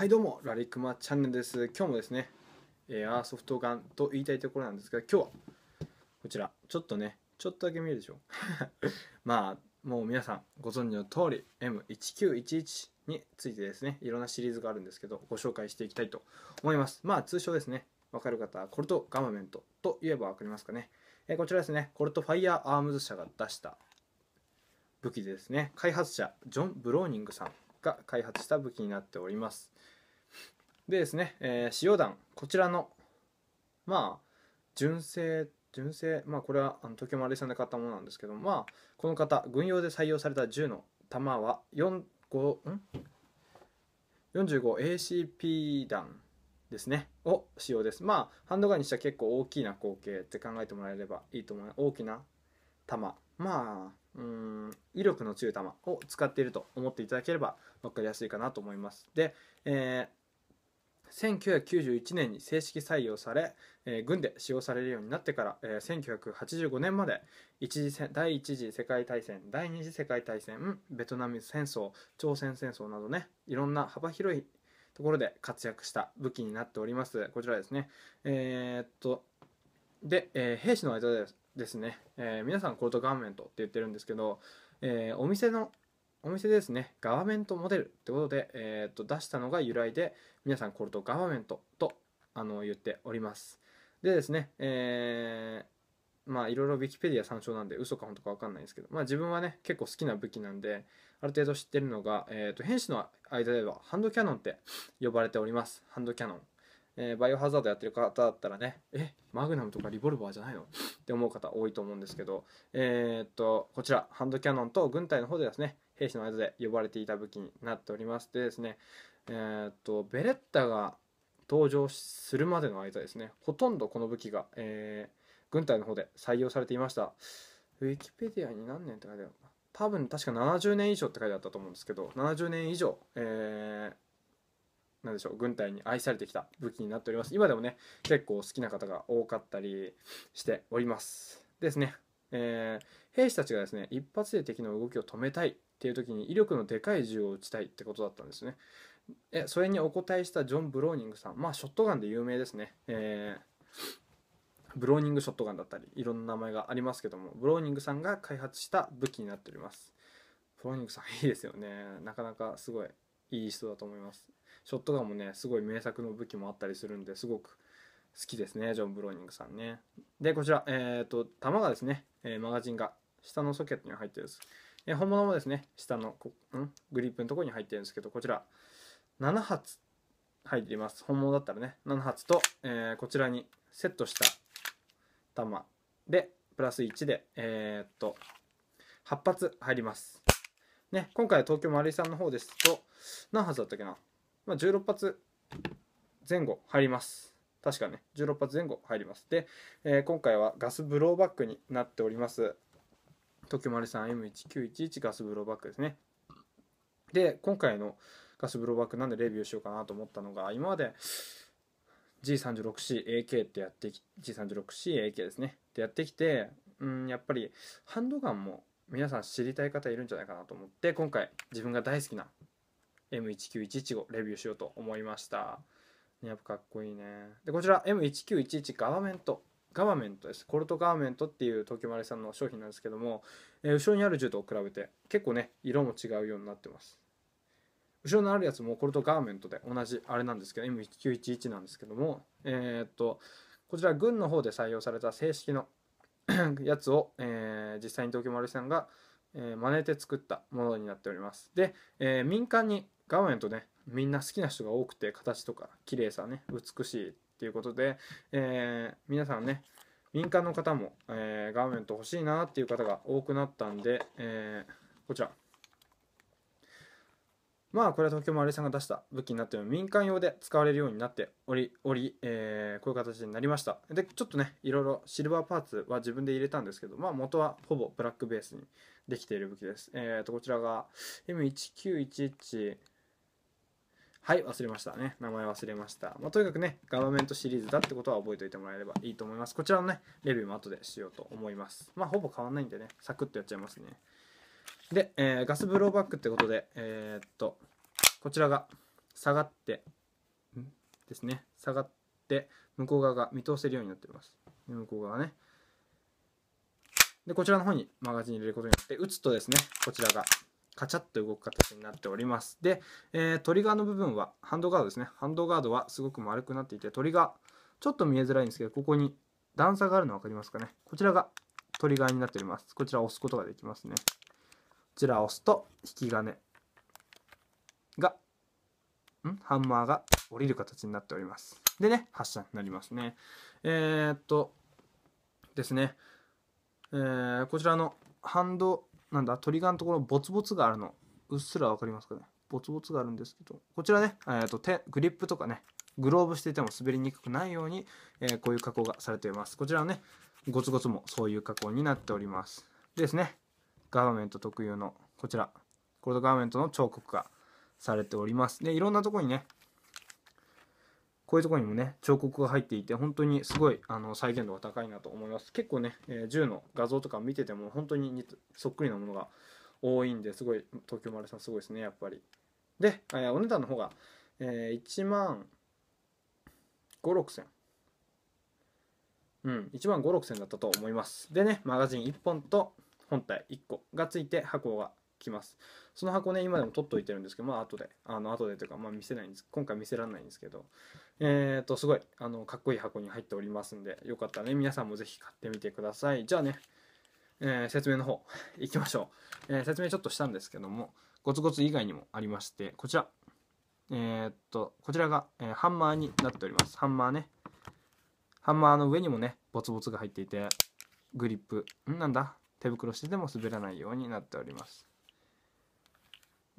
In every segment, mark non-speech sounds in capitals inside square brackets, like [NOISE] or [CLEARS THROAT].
はいどうもラリクマチャンネルです今日もですね、えアーソフトガンと言いたいところなんですが今日はこちらちょっとねちょっとだけ見えるでしょ [LAUGHS] まあもう皆さんご存知の通り M1911 についてですねいろんなシリーズがあるんですけどご紹介していきたいと思いますまあ通称ですねわかる方はコルトガバメントといえば分かりますかね、えー、こちらですねコルトファイヤーアームズ社が出した武器でですね開発者ジョン・ブローニングさんが開発した武器になっておりますでですね、えー、使用弾こちらのまあ純正純正まあこれはあの東もあ井さんで買ったものなんですけどまあこの方軍用で採用された銃の弾は4 5 45ACP 弾ですねを使用ですまあハンドガンにしては結構大きな光景って考えてもらえればいいと思います大きな弾まあうん威力の強い球を使っていると思っていただければ分かりやすいかなと思います。で、えー、1991年に正式採用され、えー、軍で使用されるようになってから、えー、1985年まで一次第1次世界大戦第2次世界大戦ベトナム戦争朝鮮戦争などねいろんな幅広いところで活躍した武器になっておりますこちらですねえー、っとで、えー、兵士の間でですね、えー、皆さんコートガーメントって言ってるんですけど、えー、お店のお店ですね、ガバメントモデルってことで、えー、と出したのが由来で、皆さんコートガバメントとあの言っております。でですね、えー、まあいろいろ Wikipedia 参照なんで嘘か本当か分かんないですけど、まあ自分はね、結構好きな武器なんで、ある程度知ってるのが、えー、と兵士の間ではハンドキャノンって呼ばれております。ハンドキャノン。えー、バイオハザードやってる方だったらね、え、マグナムとかリボルバーじゃないの [LAUGHS] って思う方多いと思うんですけど、えー、っと、こちら、ハンドキャノンと軍隊の方でですね、兵士の間で呼ばれていた武器になっております。でですね、えー、っと、ベレッタが登場するまでの間ですね、ほとんどこの武器が、え軍隊の方で採用されていました。ウィキペディアに何年って書いてあるのか多分確か70年以上って書いてあったと思うんですけど70年以上、えー、なんでしょう軍隊に愛されてきた武器になっております今でもね結構好きな方が多かったりしておりますですね、えー、兵士たちがですね一発で敵の動きを止めたいっていう時に威力のでかい銃を撃ちたいってことだったんですねえそれにお答えしたジョン・ブローニングさんまあショットガンで有名ですね、えー、ブローニングショットガンだったりいろんな名前がありますけどもブローニングさんが開発した武器になっておりますブローニングさんいいですよねなかなかすごいいい人だと思いますショットガンもねすごい名作の武器もあったりするんですごく好きですねジョン・ブローニングさんねでこちら、えーと、弾がですね、えマガジンが下のソケットに入ってるんです、え本物もですね下のこんグリップのところに入ってるんですけどこちら7発入っています本物だったらね7発と、えー、こちらにセットした弾でプラス1でえー、っと8発入りますね今回は東京丸井さんの方ですと何発だったっけなまあ、16発前後入ります。確かね、16発前後入ります。で、えー、今回はガスブローバックになっております。時丸さん M1911 ガスブローバックですね。で、今回のガスブローバックなんでレビューしようかなと思ったのが、今まで G36CAK ってやってき、G36CAK ですね。ってやってきて、うん、やっぱりハンドガンも皆さん知りたい方いるんじゃないかなと思って、今回自分が大好きな M19115 レビューしようと思いました。やっぱかっこいいね。で、こちら M1911 ガバメント。ガバメントです。コルトガバメントっていう東京マレさんの商品なんですけども、えー、後ろにある銃と比べて結構ね、色も違うようになってます。後ろのあるやつもコルトガーメントで同じあれなんですけど M1911 なんですけどもえっとこちら軍の方で採用された正式の [COUGHS] やつを、え実際に東京マルさんが、え真似て作ったものになっておりますで、え民間に岩ンとねみんな好きな人が多くて形とか綺麗さね美しいっていうことで、えー、皆さんね民間の方も、えー、ガーメント欲しいなっていう方が多くなったんで、えー、こちらまあこれは東京丸井さんが出した武器になっても民間用で使われるようになっておりおり、えー、こういう形になりましたでちょっとねいろいろシルバーパーツは自分で入れたんですけどまあ元はほぼブラックベースにできている武器ですえっ、ー、とこちらが M1911 はい忘れましたね名前忘れました、まあ、とにかくねガバメントシリーズだってことは覚えておいてもらえればいいと思いますこちらのねレビューも後でしようと思いますまあほぼ変わんないんでねサクッとやっちゃいますねで、えー、ガスブローバックってことでえー、っとこちらが下がってですね下がって向こう側が見通せるようになっています向こう側ねでこちらの方にマガジン入れることによって打つとですねこちらがカチャッと動く形になっております。で、えー、トリガーの部分は、ハンドガードですね。ハンドガードはすごく丸くなっていて、トリガー、ちょっと見えづらいんですけど、ここに段差があるの分かりますかね。こちらがトリガーになっております。こちらを押すことができますね。こちらを押すと、引き金が、んハンマーが降りる形になっております。でね、発射になりますね。えー、っと、ですね。えー、こちらのハンドなんだ、トリガーのところ、ボツボツがあるの。うっすら分かりますかね。ボツボツがあるんですけど、こちらね、えーと、とグリップとかね、グローブしていても滑りにくくないように、えー、こういう加工がされています。こちらはね、ゴツゴツもそういう加工になっております。でですね、ガーメント特有のこちら、コードガーメントの彫刻がされております。で、いろんなとこにね、こういうとこにもね、彫刻が入っていて、本当にすごいあの再現度が高いなと思います。結構ね、えー、銃の画像とか見てても、本当にそっくりなものが多いんですごい、東京丸さんすごいですね、やっぱり。で、えお値段の方が、えー、1万5、6千。うん、1万5、6千だったと思います。でね、マガジン1本と本体1個がついて箱が来ますその箱ね今でも取っといてるんですけどまあ後であの後でというかまあ見せないんです今回見せられないんですけどえっ、とすごいあのかっこいい箱に入っておりますんでよかったらね皆さんもぜひ買ってみてくださいじゃあね、えー、説明の方い [LAUGHS] きましょう、えー、説明ちょっとしたんですけどもゴツゴツ以外にもありましてこちらえっとこちらが、えハンマーになっておりますハンマーねハンマーの上にもねボツボツが入っていてグリップなんだ手袋してても滑らないようになっております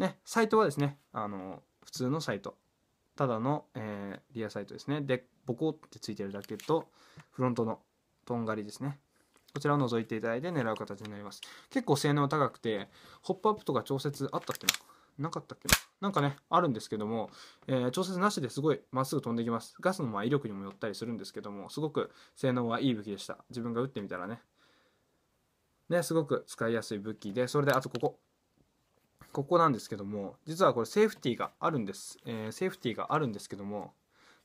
ね、サイトはですね、あの、普通のサイト。ただの、えー、リアサイトですね。で、ボコってついてるだけと、フロントのとんがりですね。こちらを覗いていただいて狙う形になります。結構性能高くて、ホップアップとか調節あったっけななかったっけななんかね、あるんですけども、えー、調節なしですごいまっすぐ飛んできます。ガスのま威力にもよったりするんですけども、すごく性能はいい武器でした。自分が撃ってみたらね。ね、すごく使いやすい武器で、それであとここ、ここなんですけども実はこれセーフティーがあるんです、えー、セーフティーがあるんですけども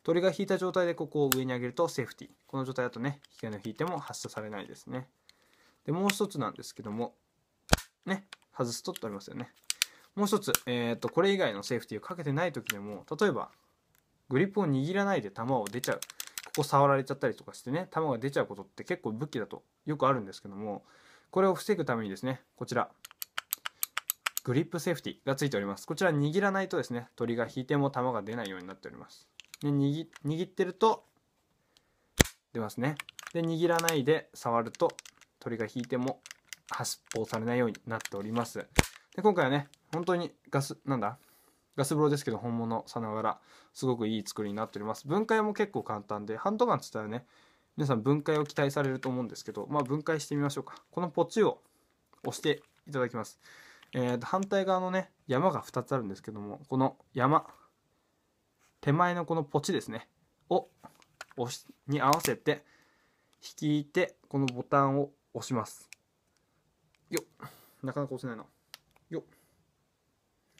鳥が引いた状態でここを上に上げるとセーフティーこの状態だとね光を引いても発射されないですねでもう一つなんですけどもね外すとありますよねもう一つ、えー、とこれ以外のセーフティーをかけてない時でも例えばグリップを握らないで球を出ちゃうここ触られちゃったりとかしてね球が出ちゃうことって結構武器だとよくあるんですけどもこれを防ぐためにですねこちらグリップセーフティがついております。こちら握らないとですね、鳥が引いても球が出ないようになっております。で握握ってると出ますね。で握らないで触ると鳥が引いても発砲されないようになっております。で今回はね、本当にガス、なんだガス風呂ですけど本物さながらすごくいい作りになっております。分解も結構簡単で、ハンドガンつったらね、皆さん分解を期待されると思うんですけど、まあ分解してみましょうか。このポチを押していただきます。えー、と反対側のね山が2つあるんですけどもこの山手前のこのポチですねを押しに合わせて引いてこのボタンを押しますよっなかなか押せないなよっ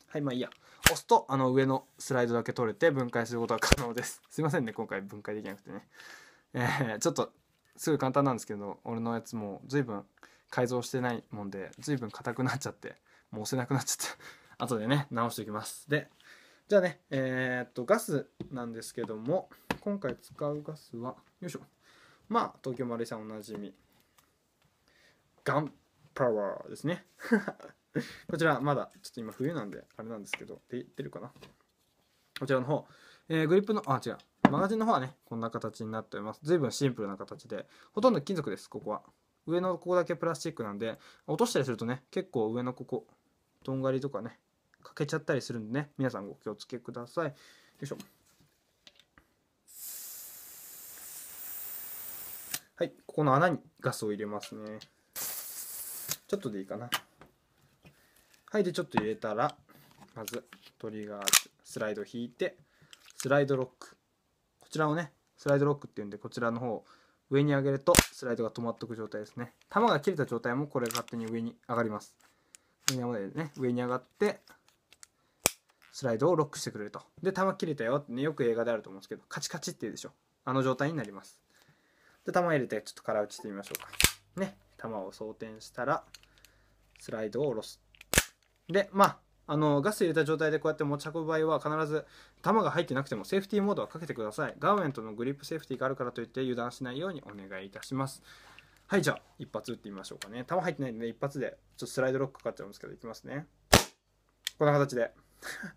はいまあいいや押すとあの上のスライドだけ取れて分解することが可能ですすいませんね今回分解できなくてねえー、ちょっとすぐ簡単なんですけど俺のやつも随分改造してないもんで随分硬くなっちゃってもう押せなくなっちゃった [LAUGHS] 後でね直しておきますでじゃあねえー、っとガスなんですけども今回使うガスはよいしょまあ東京マルーさんおなじみガンパワーですね [LAUGHS] こちらまだちょっと今冬なんであれなんですけどっ出るかなこちらの方、えー、グリップのあ違うマガジンの方はねこんな形になっております随分シンプルな形でほとんど金属ですここは上のここだけプラスチックなんで落としたりするとね結構上のこことんがりとかね欠けちゃったりするんでね皆さんお気をつけくださいよいしょはいここの穴にガスを入れますねちょっとでいいかなはいでちょっと入れたらまずトリガースライド引いてスライドロックこちらをねスライドロックっていうんでこちらの方を上に上げるとスライドが止まっておく状態ですね球が切れた状態もこれが勝手に上に上がります上に上がね上に上がってスライドをロックしてくれるとで球切れたよってねよく映画であると思うんですけどカチカチって言うでしょあの状態になりますで球入れてちょっと空打ちしてみましょうかね球を装填したらスライドを下ろすでまああの、ガス入れた状態でこうやって持ち運ぶ場合は必ず弾が入ってなくてもセーフティーモードはかけてください。ガーメントのグリップセーフティーがあるからといって油断しないようにお願いいたします。はい、じゃあ一発撃ってみましょうかね。弾入ってないんで、ね、一発でちょっとスライドロックかかっちゃうんですけど、いきますね。こんな形で。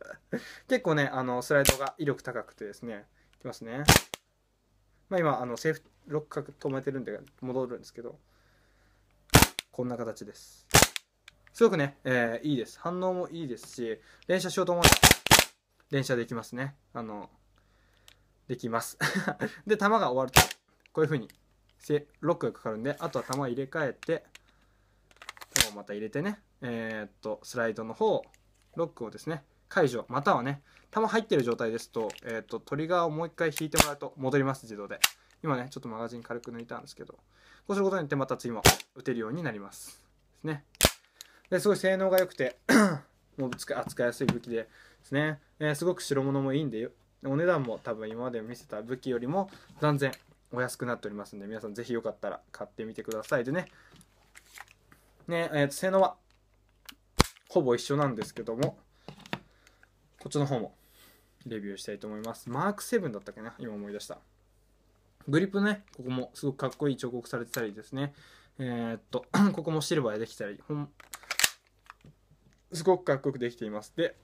[LAUGHS] 結構ね、あの、スライドが威力高くてですね、いきますね。まあ今、あの、セーフ、ロックか止めてるんで戻るんですけど、こんな形です。すごくね、えー、いいです。反応もいいですし、連射しようと思う連射できますね。あの、できます。[LAUGHS] で、弾が終わると、こういう風に、ロックがかかるんで、あとは弾入れ替えて、弾をまた入れてね、えー、っと、スライドの方、ロックをですね、解除、またはね、弾入ってる状態ですと、えー、っと、トリガーをもう一回引いてもらうと戻ります、自動で。今ね、ちょっとマガジン軽く抜いたんですけど、こうすることによってまた次も打てるようになります。ですね。ですごい性能が良くて [CLEARS THROAT] もう扱いやすい武器でですね、えー、すごく白物もいいんでお値段も多分今まで見せた武器よりも断然お安くなっておりますんで皆さんぜひよかったら買ってみてくださいでねねえー、性能はほぼ一緒なんですけどもこっちの方もレビューしたいと思いますマーク7だったっけな今思い出したグリップねここもすごくかっこいい彫刻されてたりですねえー、っと [CLEARS THROAT] ここもシルバーでできたりすごくかっこよくできています。で、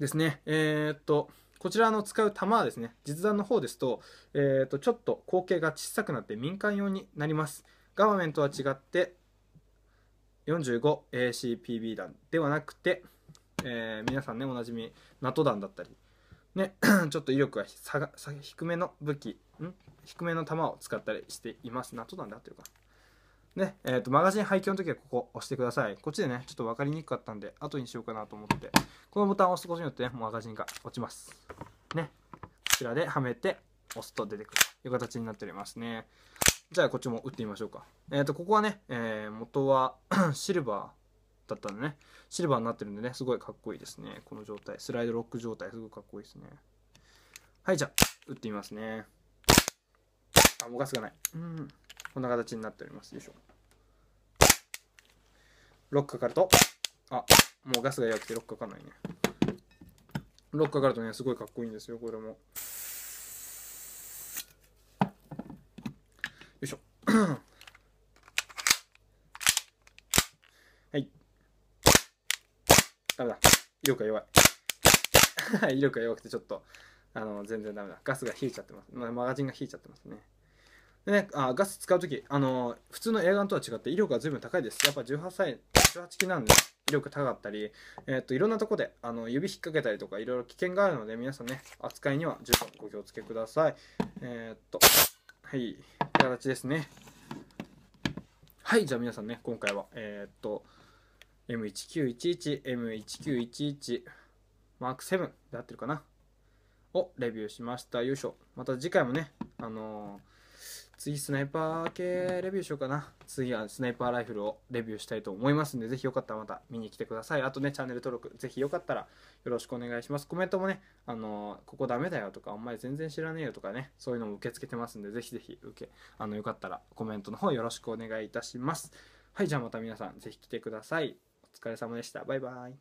ですね、えー、っと、こちらの使う弾はですね、実弾の方ですと、えー、っと、ちょっと口径が小さくなって民間用になります。ガバメントは違って、45ACPB 弾ではなくて、えー、皆さんね、おなじみ、NATO 弾だったり、ね、[COUGHS] ちょっと威力が低めの武器、ん低めの弾を使ったりしています。NATO 弾で合ってるかなね、えっ、ー、と、マガジン廃給の時はここ押してください。こっちでね、ちょっと分かりにくかったんで、後にしようかなと思って、このボタンを押すことによってね、マガジンが落ちます。ね。こちらではめて、押すと出てくるという形になっておりますね。じゃあ、こっちも打ってみましょうか。えっ、ー、と、ここはね、えー、元は [COUGHS] シルバーだったんでね、シルバーになってるんでね、すごいかっこいいですね。この状態、スライドロック状態、すごいかっこいいですね。はい、じゃあ、打ってみますね。あ、動かすがない。うん。こんな形になっております。よいしょ。ロックかかると、あ、もうガスが弱くてロックかかんないね。ロックかかるとね、すごいかっこいいんですよ、これも。よいしょ。[COUGHS] はい。ダメだ。威力が弱い。[LAUGHS] 威力が弱くてちょっと、あの、全然ダメだ。ガスが冷えちゃってます。まマガジンが冷えちゃってますね。でね、あガス使う時、あのー、普通のエアガンとは違って威力が随分高いです。やっぱ18歳、18機なんで威力高かったり、えー、っと、いろんなとこであの指引っ掛けたりとかいろいろ危険があるので皆さんね、扱いには十分ご気をつけください。えー、っと、はい、形ですね。はい、じゃあ皆さんね、今回は、えっと、M1911、M1911、マーク7で合ってるかなをレビューしました。よいしょ。また次回もね、あのー次スナイパー系レビューしようかな次はスナイパーライフルをレビューしたいと思いますんでぜひよかったらまた見に来てくださいあとねチャンネル登録ぜひよかったらよろしくお願いしますコメントもねあのここダメだよとかお前全然知らねえよとかねそういうのも受け付けてますんでぜひぜひ受けあのよかったらコメントの方よろしくお願いいたしますはいじゃあまた皆さんぜひ来てくださいお疲れ様でしたバイバイ